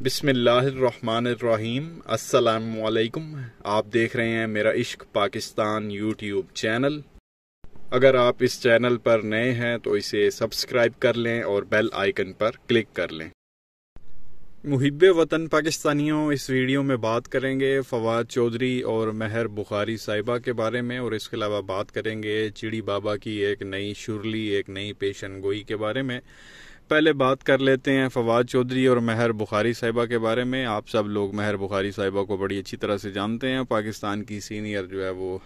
बिसमीम असलकुम आप देख रहे हैं मेरा इश्क पाकिस्तान यूट्यूब चैनल अगर आप इस चैनल पर नए हैं तो इसे सब्सक्राइब कर लें और बेल आइकन पर क्लिक कर लें मुहिब वतन पाकिस्तानियों इस वीडियो में बात करेंगे फवाद चौधरी और महर बुखारी साहिबा के बारे में और इसके अलावा बात करेंगे चिड़ी बाबा की एक नई शुरली एक नई पेशन गोई के बारे में पहले बात कर लेते हैं फवाद चौधरी और महर बुखारी साहिबा के बारे में आप सब लोग महर बुखारी साहिबा को बड़ी अच्छी तरह से जानते हैं पाकिस्तान की सीनियर जो है वो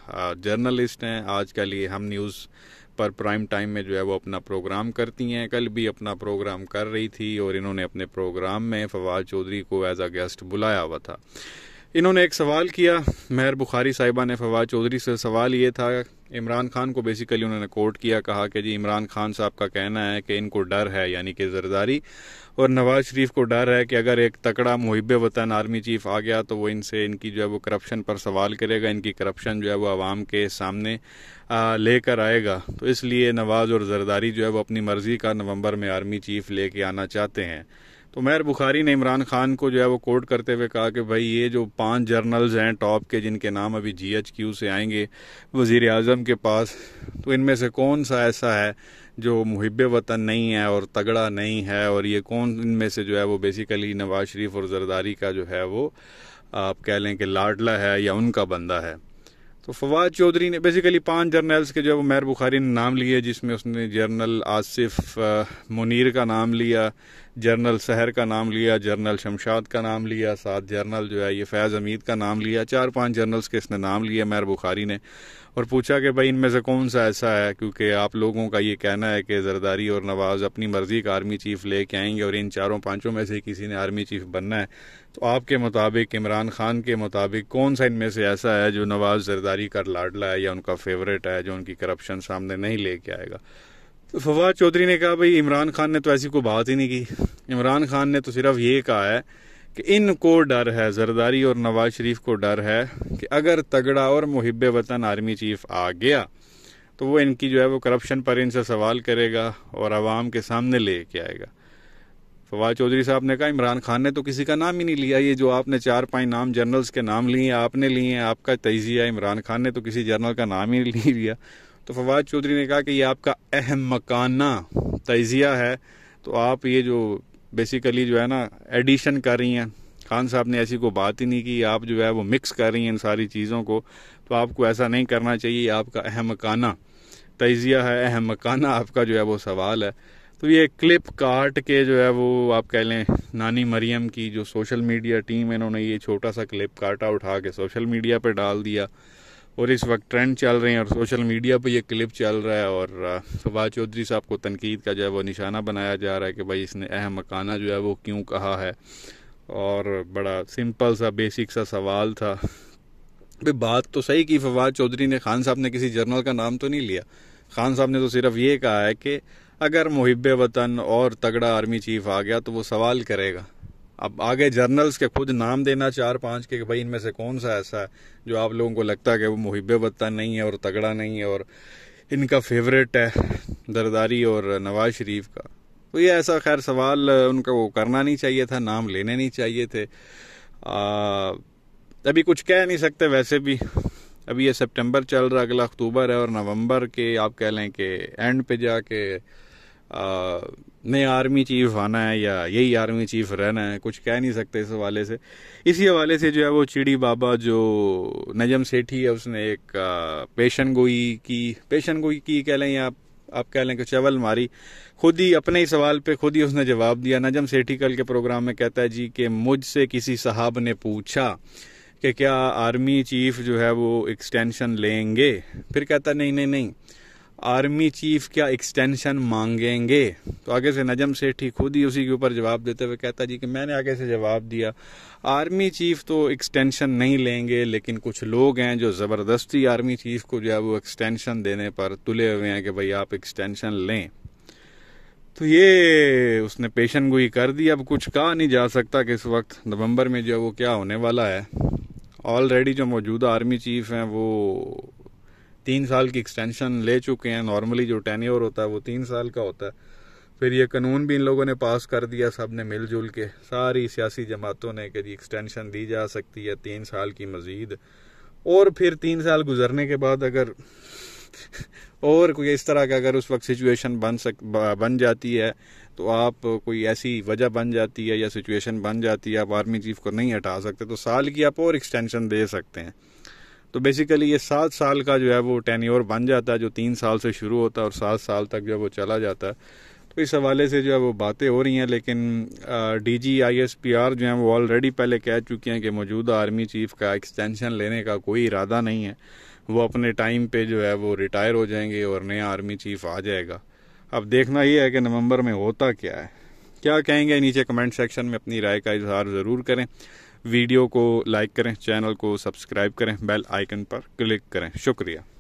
जर्नलिस्ट हैं आज कल ये हम न्यूज़ पर प्राइम टाइम में जो है वो अपना प्रोग्राम करती हैं कल भी अपना प्रोग्राम कर रही थी और इन्होंने अपने प्रोग्राम में फवाद चौधरी को एज अ गेस्ट बुलाया हुआ था इन्होंने एक सवाल किया मेहर बुखारी साहिबा ने फवाद चौधरी से सवाल ये था इमरान खान को बेसिकली उन्होंने कोर्ट किया कहा कि जी इमरान खान साहब का कहना है कि इनको डर है यानी कि जरदारी और नवाज शरीफ को डर है कि अगर एक तकड़ा मुहब वतन आर्मी चीफ आ गया तो वो इनसे इनकी जो है वो करप्शन पर सवाल करेगा इनकी करप्शन जो है वो आवाम के सामने लेकर आएगा तो इसलिए नवाज और जरदारी जो है वो अपनी मर्ज़ी का नवंबर में आर्मी चीफ लेके आना चाहते हैं तो महर बुखारी ने इमरान खान को जो है वो कोट करते हुए कहा कि भाई ये जो पांच जर्नल्स हैं टॉप के जिनके नाम अभी जी एच क्यू से आएंगे वज़ी अजम के पास तो इनमें से कौन सा ऐसा है जो मुहब वतन नहीं है और तगड़ा नहीं है और ये कौन इनमें से जो है वो बेसिकली नवाज शरीफ और जरदारी का जो है वो आप कह लें कि लाडला है या उनका बंदा है तो फवाद चौधरी ने बेसिकली पांच जर्नल्स के जो है वो मेहर बुखारी ने नाम लिए जिसमें उसने जर्नल आसिफ मुनीर का नाम लिया जर्नल सहर का नाम लिया जर्नल शमशाद का नाम लिया सात जर्नल जो है ये फैज़ अमीद का नाम लिया चार पांच जर्नल्स के इसने नाम लिया मैर बुखारी ने और पूछा कि भाई इनमें से कौन सा ऐसा है क्योंकि आप लोगों का ये कहना है कि जरदारी और नवाज़ अपनी मर्ज़ी का आर्मी चीफ ले के आएंगे और इन चारों पांचों में से किसी ने आर्मी चीफ बनना है तो आपके मुताबिक इमरान खान के मुताबिक कौन सा इनमें से ऐसा है जो नवाज़ जरदारी का लाडला है या उनका फेवरेट है जो उनकी करप्शन सामने नहीं लेके आएगा तो फवाद चौधरी ने कहा भाई इमरान खान ने तो ऐसी कोई बात ही नहीं की इमरान खान ने तो सिर्फ ये कहा है कि इनको डर है जरदारी और नवाज शरीफ को डर है कि अगर तगड़ा और मुहब वतन आर्मी चीफ आ गया तो वो इनकी जो है वो करप्शन पर इनसे सवाल करेगा और आवाम के सामने ले के आएगा फवाद चौधरी साहब ने कहा इमरान खान ने तो किसी का नाम ही नहीं लिया ये जो आपने चार पाँच नाम जनरल्स के नाम लिए आपने लिए आपका तजिया इमरान खान ने तो किसी जनरल का नाम ही नहीं लिया तो फवाद चौधरी ने कहा कि ये आपका अहम मकाना तजिया है तो आप ये जो बेसिकली जो है ना एडिशन कर रही हैं खान साहब ने ऐसी कोई बात ही नहीं की आप जो है वो मिक्स कर रही हैं इन सारी चीज़ों को तो आपको ऐसा नहीं करना चाहिए आपका अहम मकाना तजिया है अहम मकाना आपका जो है वो सवाल है तो ये क्लिप काट के जो है वो आप कह लें नानी मरियम की जो सोशल मीडिया टीम है इन्होंने ये छोटा सा क्लिप काटा उठा के सोशल मीडिया पर डाल दिया और इस वक्त ट्रेंड चल रहे हैं और सोशल मीडिया पर यह क्लिप चल रहा है और फवाद चौधरी साहब को तनकीद का जो है वो निशाना बनाया जा रहा है कि भाई इसने अहम मकाना जो है वो क्यों कहा है और बड़ा सिंपल सा बेसिक सा सवाल था भाई बात तो सही की फवाद चौधरी ने खान साहब ने किसी जर्नल का नाम तो नहीं लिया खान साहब ने तो सिर्फ ये कहा है कि अगर मुहब वतन और तगड़ा आर्मी चीफ आ गया तो वो सवाल करेगा अब आगे जर्नल्स के खुद नाम देना चार पांच के भाई इनमें से कौन सा ऐसा है जो आप लोगों को लगता है कि वो मुहिब वतन नहीं है और तगड़ा नहीं है और इनका फेवरेट है दरदारी और नवाज शरीफ का तो ये ऐसा खैर सवाल उनका वो करना नहीं चाहिए था नाम लेने नहीं चाहिए थे आ, अभी कुछ कह नहीं सकते वैसे भी अभी ये सितंबर चल रहा अगला अक्टूबर है और नवंबर के आप कह लें कि एंड पे जाके नए आर्मी चीफ आना है या यही आर्मी चीफ रहना है कुछ कह नहीं सकते इस हवाले से इसी हवाले से जो है वो चिड़ी बाबा जो नजम सेठी है उसने एक पेशन गोई की पेशन गोई की कह लें या आप कह लें कि चवल मारी खुद ही अपने ही सवाल पे खुद ही उसने जवाब दिया नजम सेठी कल के प्रोग्राम में कहता है जी कि मुझसे किसी साहब ने पूछा कि क्या आर्मी चीफ जो है वो एक्सटेंशन लेंगे फिर कहता नहीं नहीं नहीं आर्मी चीफ क्या एक्सटेंशन मांगेंगे तो आगे से नजम सेठी खुद ही उसी के ऊपर जवाब देते हुए कहता जी कि मैंने आगे से जवाब दिया आर्मी चीफ तो एक्सटेंशन नहीं लेंगे लेकिन कुछ लोग हैं जो ज़बरदस्ती आर्मी चीफ को जो है वो एक्सटेंशन देने पर तुले हुए हैं कि भाई आप एक्सटेंशन लें तो ये उसने पेशन गोई कर दी अब कुछ कहा नहीं जा सकता कि इस वक्त नवंबर में जो है वो क्या होने वाला है ऑलरेडी जो मौजूदा आर्मी चीफ हैं वो तीन साल की एक्सटेंशन ले चुके हैं नॉर्मली जो टेन्योर होता है वो तीन साल का होता है फिर ये कानून भी इन लोगों ने पास कर दिया सब ने मिलजुल के सारी सियासी जमातों ने कि जी एक्सटेंशन दी जा सकती है तीन साल की मजीद और फिर तीन साल गुजरने के बाद अगर और कोई इस तरह का अगर उस वक्त सिचुएशन बन सक बन जाती है तो आप कोई ऐसी वजह बन जाती है या सिचुएशन बन जाती है आप आर्मी चीफ को नहीं हटा सकते तो साल की आप और एक्सटेंशन दे सकते हैं तो बेसिकली ये सात साल का जो है वो टेन्योर बन जाता है जो तीन साल से शुरू होता है और सात साल तक जो है वो चला जाता है तो इस हवाले से जो है वो बातें हो रही हैं लेकिन D G I S P R जो हैं वो ऑलरेडी पहले कह चुकी हैं कि मौजूदा आर्मी चीफ का एक्सटेंशन लेने का कोई इरादा नहीं है वो अपने टाइम पे जो है वो रिटायर हो जाएंगे और नया आर्मी चीफ आ जाएगा अब देखना ये है कि नवंबर में होता क्या है क्या कहेंगे नीचे कमेंट सेक्शन में अपनी राय का इजहार ज़रूर करें वीडियो को लाइक करें चैनल को सब्सक्राइब करें बेल आइकन पर क्लिक करें शुक्रिया